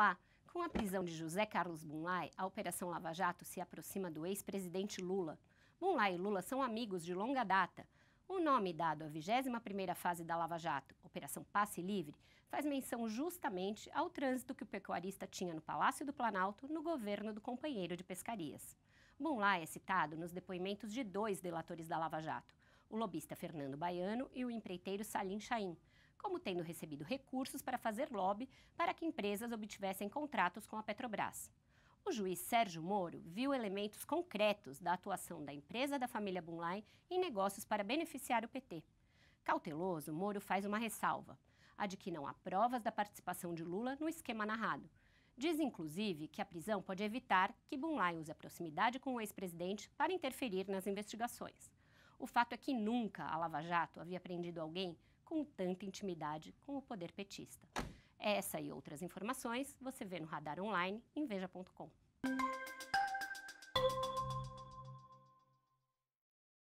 Olá! Com a prisão de José Carlos Bunlai, a Operação Lava Jato se aproxima do ex-presidente Lula. Bunlai e Lula são amigos de longa data. O nome dado à 21ª fase da Lava Jato, Operação Passe Livre, faz menção justamente ao trânsito que o pecuarista tinha no Palácio do Planalto no governo do companheiro de pescarias. Bunlai é citado nos depoimentos de dois delatores da Lava Jato, o lobista Fernando Baiano e o empreiteiro Salim Chaim como tendo recebido recursos para fazer lobby para que empresas obtivessem contratos com a Petrobras. O juiz Sérgio Moro viu elementos concretos da atuação da empresa da família Bunlai em negócios para beneficiar o PT. Cauteloso, Moro faz uma ressalva, a de que não há provas da participação de Lula no esquema narrado. Diz, inclusive, que a prisão pode evitar que Bunlai use a proximidade com o ex-presidente para interferir nas investigações. O fato é que nunca a Lava Jato havia prendido alguém com tanta intimidade com o poder petista. Essa e outras informações você vê no Radar Online em veja.com.